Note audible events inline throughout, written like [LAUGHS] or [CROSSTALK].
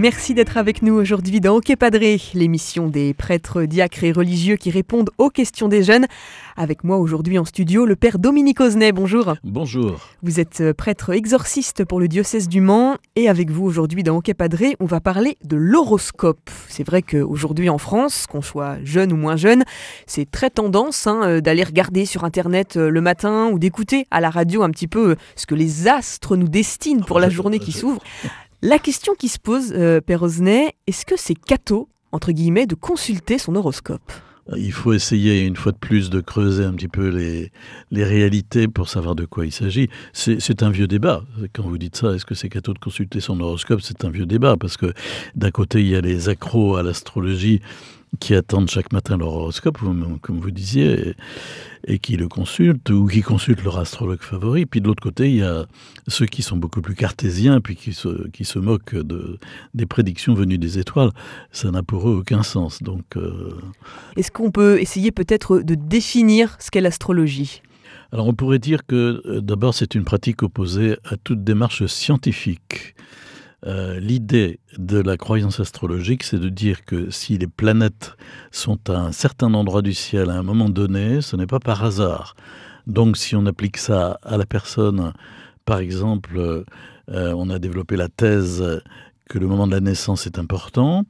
Merci d'être avec nous aujourd'hui dans Ok Padré, l'émission des prêtres, diacres et religieux qui répondent aux questions des jeunes. Avec moi aujourd'hui en studio, le père Dominique Osnet. Bonjour. Bonjour. Vous êtes euh, prêtre exorciste pour le diocèse du Mans et avec vous aujourd'hui dans Ok Padré, on va parler de l'horoscope. C'est vrai qu'aujourd'hui en France, qu'on soit jeune ou moins jeune, c'est très tendance hein, euh, d'aller regarder sur internet euh, le matin ou d'écouter à la radio un petit peu ce que les astres nous destinent pour la [LAUGHS] journée qui s'ouvre. La question qui se pose, euh, Père est-ce que c'est cato, entre guillemets, de consulter son horoscope euh, il faut essayer une fois de plus de creuser un petit peu les, les réalités pour savoir de quoi il s'agit. C'est un vieux débat. Quand vous dites ça, est-ce que c'est cato de consulter son horoscope C'est un vieux débat parce que d'un côté, il y a les accros à l'astrologie qui attendent chaque matin leur horoscope, comme vous disiez, et, qui le consultent, ou qui consultent leur astrologue favori. Puis de l'autre côté, il y a ceux qui sont beaucoup plus cartésiens, puis qui se, qui se moquent de, des prédictions venues des étoiles. Ça n'a pour eux aucun sens. Donc, euh, Est-ce qu'on peut essayer peut-être de définir ce qu'est l'astrologie alors on pourrait dire que euh, d'abord c'est une pratique opposée à toute démarche scientifique. Euh, l'idée de la croyance astrologique, c'est de dire que si les planètes sont à un certain endroit du ciel à un moment donné, ce n'est pas par hasard. Donc si on applique ça à la personne, par exemple, euh, on a développé la thèse que le moment de la naissance est important,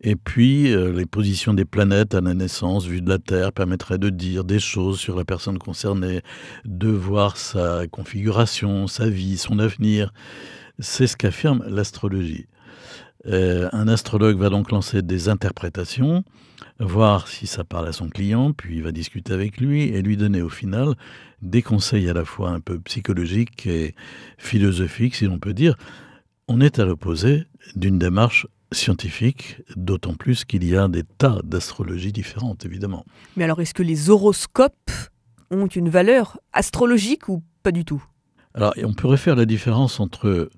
et puis euh, les positions des planètes à la naissance, vue de la Terre, permettraient de dire des choses sur la personne concernée, de voir sa configuration, sa vie, son avenir. C'est ce qu'affirme l'astrologie. Euh, un astrologue va donc lancer des interprétations, voir si ça parle à son client, puis il va discuter avec lui et lui donner au final des conseils à la fois un peu psychologiques et philosophiques, si l'on peut dire. On est à l'opposé d'une démarche scientifique, d'autant plus qu'il y a des tas d'astrologies différentes, évidemment. Mais alors, est-ce que les horoscopes ont une valeur astrologique ou pas du tout Alors, on pourrait faire la différence entre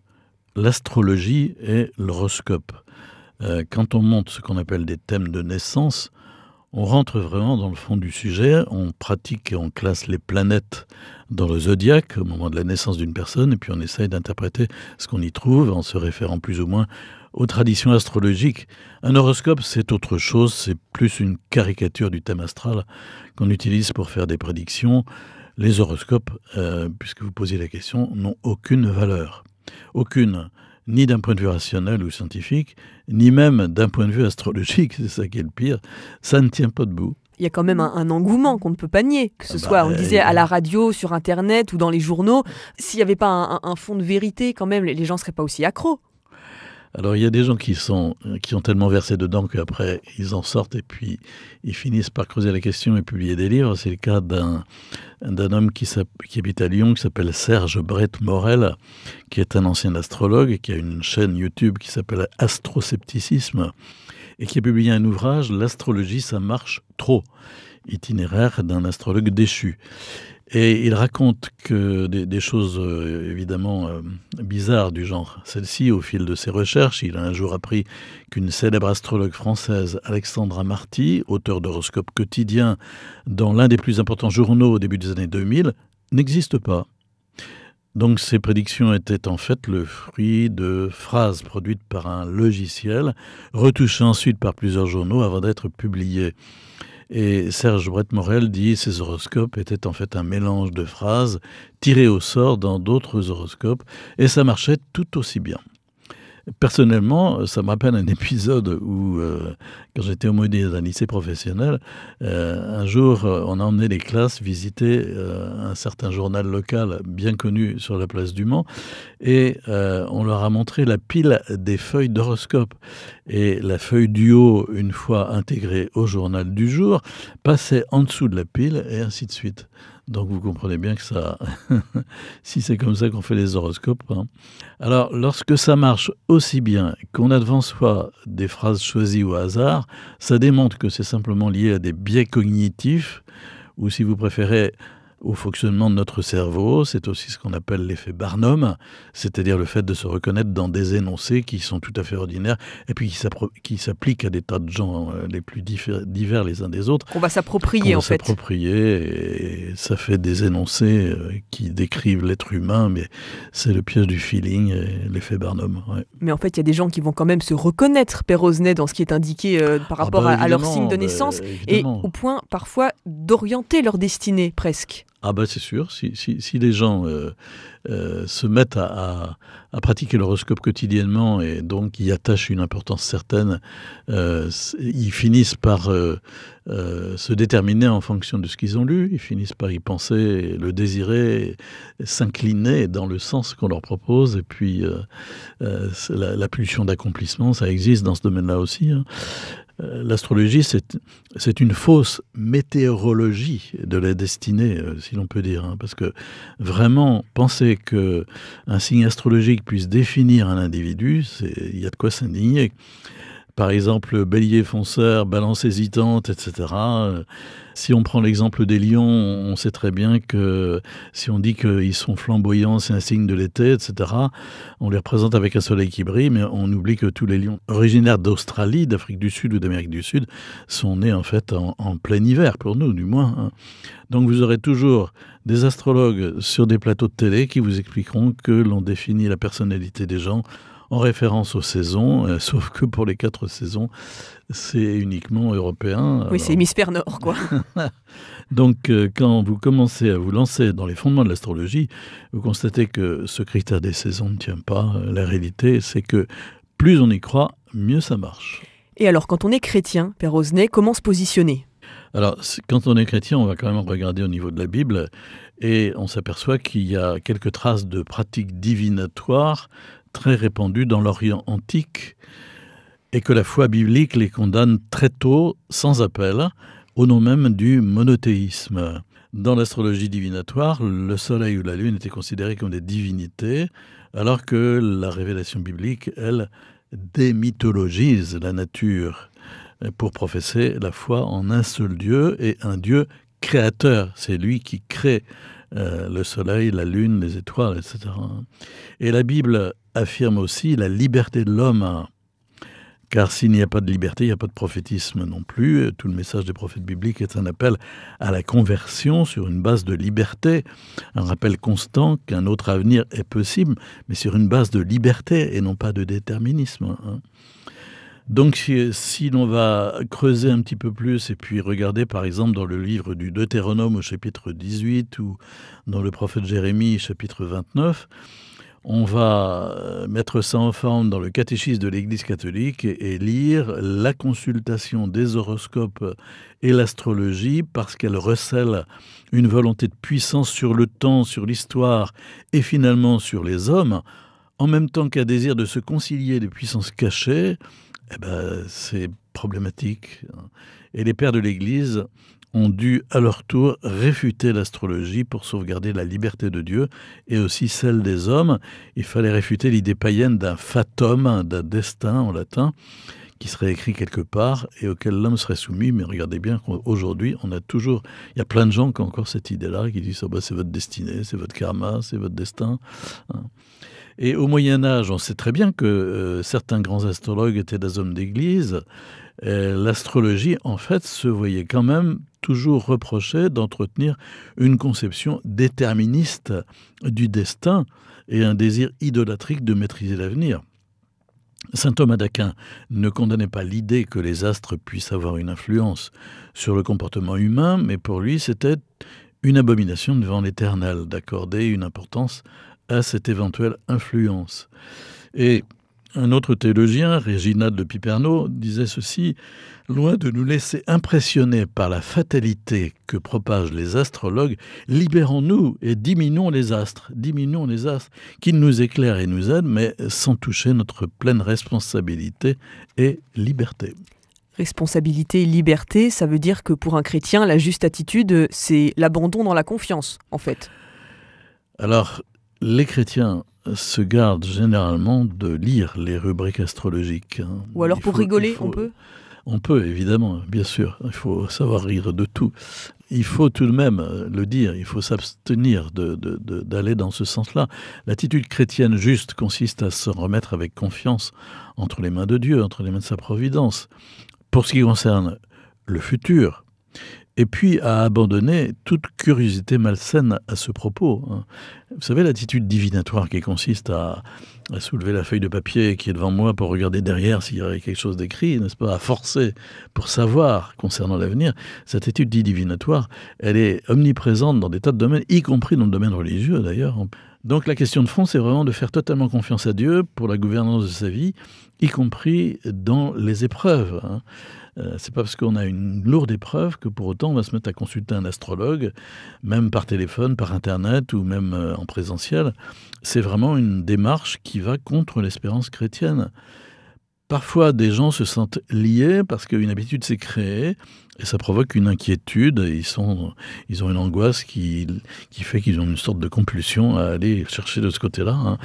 l'astrologie et l'horoscope. Euh, quand on monte ce qu'on appelle des thèmes de naissance, on rentre vraiment dans le fond du sujet, on pratique et on classe les planètes dans le zodiaque au moment de la naissance d'une personne, et puis on essaye d'interpréter ce qu'on y trouve en se référant plus ou moins aux traditions astrologiques. Un horoscope, c'est autre chose, c'est plus une caricature du thème astral qu'on utilise pour faire des prédictions. Les horoscopes, euh, puisque vous posez la question, n'ont aucune valeur. Aucune, ni d'un point de vue rationnel ou scientifique, ni même d'un point de vue astrologique, [LAUGHS] c'est ça qui est le pire, ça ne tient pas debout il y a quand même un, engouement qu'on ne peut pas nier, que ce ah soit, bah, on disait, à la radio, sur Internet ou dans les journaux. S'il n'y avait pas un, un, fond de vérité, quand même, les gens ne seraient pas aussi accros. Alors il y a des gens qui sont qui ont tellement versé dedans qu'après ils en sortent et puis ils finissent par creuser la question et publier des livres. C'est le cas d'un d'un homme qui, habite à Lyon qui s'appelle Serge Brett Morel, qui est un ancien astrologue et qui a une chaîne YouTube qui s'appelle Astroscepticisme et qui a publié un ouvrage L'astrologie ça marche trop itinéraire d'un astrologue déchu. Et il raconte que des, choses euh, évidemment euh, bizarres du genre. Celle-ci, au fil de ses recherches, il a un jour appris qu'une célèbre astrologue française, Alexandra Marty, auteur d'horoscopes quotidiens dans l'un des plus importants journaux au début des années 2000, n'existe pas. Donc ses prédictions étaient en fait le fruit de phrases produites par un logiciel, retouchées ensuite par plusieurs journaux avant d'être publiées. Et Serge Brett-Morel dit ces horoscopes étaient en fait un mélange de phrases tirées au sort dans d'autres horoscopes, et ça marchait tout aussi bien. Personnellement, euh, ça me rappelle un épisode où, euh, quand j'étais au dans un lycée professionnel, euh, un jour, on a emmené les classes visiter un certain journal local bien connu sur la place du Mans, et on leur a montré la pile des feuilles d'horoscope. Et la feuille du haut, une fois intégrée au journal du jour, passait en dessous de la pile, et ainsi de suite. Donc vous comprenez bien que ça, [LAUGHS] si c'est comme ça qu'on fait les horoscopes. Hein. Alors lorsque ça marche aussi bien qu'on a devant des phrases choisies au hasard, ça démontre que c'est simplement lié à des biais cognitifs, ou si vous préférez, au fonctionnement de notre cerveau. C'est aussi ce qu'on appelle l'effet Barnum, c'est-à-dire le fait de se reconnaître dans des énoncés qui sont tout à fait ordinaires et puis qui s'appliquent à des tas de gens euh, les plus divers les uns des autres. On va s'approprier en fait. s'approprier et ça fait des énoncés euh, qui décrivent l'être humain, mais c'est le piège du feeling et l'effet Barnum. Mais en fait, il y a des gens qui vont quand même se reconnaître, Perrosnet, dans ce qui est indiqué euh, par ah rapport bah, à, leur signe de bah, naissance et au point parfois d'orienter leur destinée presque. Ah ben c'est sûr, si, si, les gens euh, euh, se mettent à, pratiquer l'horoscope quotidiennement et donc y attachent une importance certaine, euh, ils finissent par se déterminer en fonction de ce qu'ils ont lu, ils finissent par y penser, le désirer, s'incliner dans le sens qu'on leur propose, et puis la, la, pulsion d'accomplissement, ça existe dans ce domaine-là aussi. Hein. Euh, l'astrologie, c'est une fausse météorologie de la destinée, euh, si l'on peut dire, hein, parce que vraiment penser que un signe astrologique puisse définir un individu, il y a de quoi s'indigner. Par exemple, bélier fonceur, balance hésitante, etc. Si on prend l'exemple des lions, on sait très bien que si on dit qu'ils sont flamboyants, c'est un signe de l'été, etc. On les représente avec un soleil qui brille, mais on oublie que tous les lions originaires d'Australie, d'Afrique du Sud ou d'Amérique du Sud sont nés en fait en, en plein hiver, pour nous du moins. Hein. Donc vous aurez toujours des astrologues sur des plateaux de télé qui vous expliqueront que l'on définit la personnalité des gens en référence aux saisons, euh, sauf que pour les quatre saisons, c'est uniquement européen. Oui, c'est hémisphère nord, quoi. [LAUGHS] Donc, euh, quand vous commencez à vous lancer dans les fondements de l'astrologie, vous constatez que ce critère des saisons ne tient pas. Euh, la réalité, c'est que plus on y croit, mieux ça marche. Et alors, quand on est chrétien, Père Osnay, comment se positionner alors, quand on est chrétien, on va quand même regarder au niveau de la Bible et on s'aperçoit qu'il y a quelques traces de pratiques divinatoires très répandu dans l'Orient antique et que la foi biblique les condamne très tôt, sans appel, au nom même du monothéisme. Dans l'astrologie divinatoire, le soleil ou la lune étaient considérés comme des divinités, alors que la révélation biblique, elle, démythologise la nature pour professer la foi en un seul Dieu et un Dieu créateur. C'est lui qui crée euh, le soleil, la lune, les étoiles, etc. Et la Bible affirme aussi la liberté de l'homme, hein. car s'il n'y a pas de liberté, il n'y a pas de prophétisme non plus. Tout le message des prophètes bibliques est un appel à la conversion sur une base de liberté, un rappel constant qu'un autre avenir est possible, mais sur une base de liberté et non pas de déterminisme. Hein. Donc si, l'on va creuser un petit peu plus et puis regarder par exemple dans le livre du Deutéronome au chapitre 18 ou dans le prophète Jérémie chapitre 29, on va euh, mettre ça en forme dans le catéchisme de l'Église catholique et lire la consultation des horoscopes et l'astrologie parce qu'elle recèle une volonté de puissance sur le temps, sur l'histoire et finalement sur les hommes, en même temps qu'un désir de se concilier des puissances cachées eh ben, c'est problématique. Et les pères de l'Église ont dû à leur tour réfuter l'astrologie pour sauvegarder la liberté de Dieu et aussi celle des hommes. Il fallait réfuter l'idée païenne d'un fatum, d'un destin en latin, qui serait écrit quelque part et auquel l'homme serait soumis. Mais regardez bien qu'aujourd'hui, on a toujours, il y a plein de gens qui ont encore cette idée-là, qui disent oh bah, c'est votre destinée, c'est votre karma, c'est votre destin. Hein. Et au Moyen Âge, on sait très bien que euh, certains grands astrologues étaient des hommes d'Église. L'astrologie, en fait, se voyait quand même toujours reprochée d'entretenir une conception déterministe du destin et un désir idolatrique de maîtriser l'avenir. Saint Thomas d'Aquin ne condamnait pas l'idée que les astres puissent avoir une influence sur le comportement humain, mais pour lui c'était une abomination devant l'Éternel d'accorder une importance à cette éventuelle influence. Et un autre théologien, Réginald de Piperno, disait ceci Loin de nous laisser impressionner par la fatalité que propagent les astrologues, libérons-nous et diminuons les astres, diminuons les astres, qui nous éclairent et nous aident, mais sans toucher notre pleine responsabilité et liberté. Responsabilité et liberté, ça veut dire que pour un chrétien, la juste attitude, c'est l'abandon dans la confiance, en fait. Alors, les chrétiens se gardent généralement de lire les rubriques astrologiques. Hein. Ou alors pour rigoler, on peut On peut, évidemment, bien sûr. Il faut savoir rire de tout. Il faut tout de même euh, le dire, il faut s'abstenir d'aller dans ce sens-là. L'attitude chrétienne juste consiste à se remettre avec confiance entre les mains de Dieu, entre les mains de sa providence. Pour ce qui concerne le futur, et puis à abandonner toute curiosité malsaine à ce propos. Hein. Vous savez, l'attitude divinatoire qui consiste à, soulever la feuille de papier qui est devant moi pour regarder derrière s'il y avait quelque chose d'écrit, n'est-ce pas, à forcer pour savoir concernant l'avenir, cette étude divinatoire, elle est omniprésente dans des tas de domaines, y compris dans le domaine religieux d'ailleurs. Hein. Donc la question de fond, c'est vraiment de faire totalement confiance à Dieu pour la gouvernance de sa vie, y compris dans les épreuves. Hein. Euh, c'est pas parce qu'on a une lourde épreuve que pour autant on va se mettre à consulter un astrologue, même par téléphone, par internet ou même euh, en présentiel. C'est vraiment une démarche qui va contre l'espérance chrétienne. Parfois, des gens se sentent liés parce qu'une habitude s'est créée et ça provoque une inquiétude. ils, sont, ils ont une angoisse qui, qui fait qu'ils ont une sorte de compulsion à aller chercher de ce côté-là. Hein.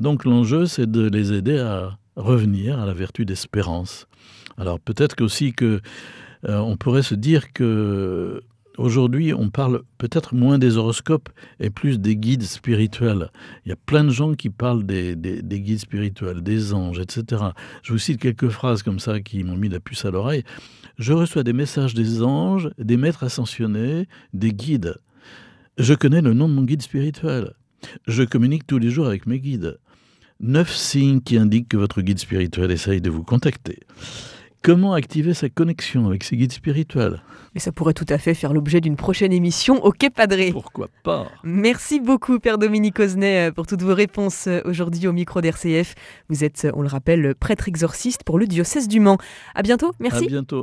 Donc l'enjeu, c'est de les aider à revenir à la vertu d'espérance. Alors peut-être aussi que euh, on pourrait se dire que Aujourd'hui, on parle peut-être moins des horoscopes et plus des guides spirituels. Il y a plein de gens qui parlent des, guides spirituels, des anges, etc. Je vous cite quelques phrases comme ça qui m'ont mis la puce à l'oreille. Je reçois des messages des anges, des maîtres ascensionnés, des guides. Je connais le nom de mon guide spirituel. Je communique tous les jours avec mes guides. Neuf signes qui indiquent que votre guide spirituel essaye de vous contacter. Comment activer sa connexion avec ses guides spirituels Mais ça pourrait tout à fait faire l'objet d'une prochaine émission au Quai Padré. Pourquoi pas Merci beaucoup, Père Dominique Osnet, euh, pour toutes vos réponses euh, aujourd'hui au micro d'RCF. Vous êtes, euh, on le rappelle, prêtre exorciste pour le diocèse du Mans. À bientôt, merci. À bientôt.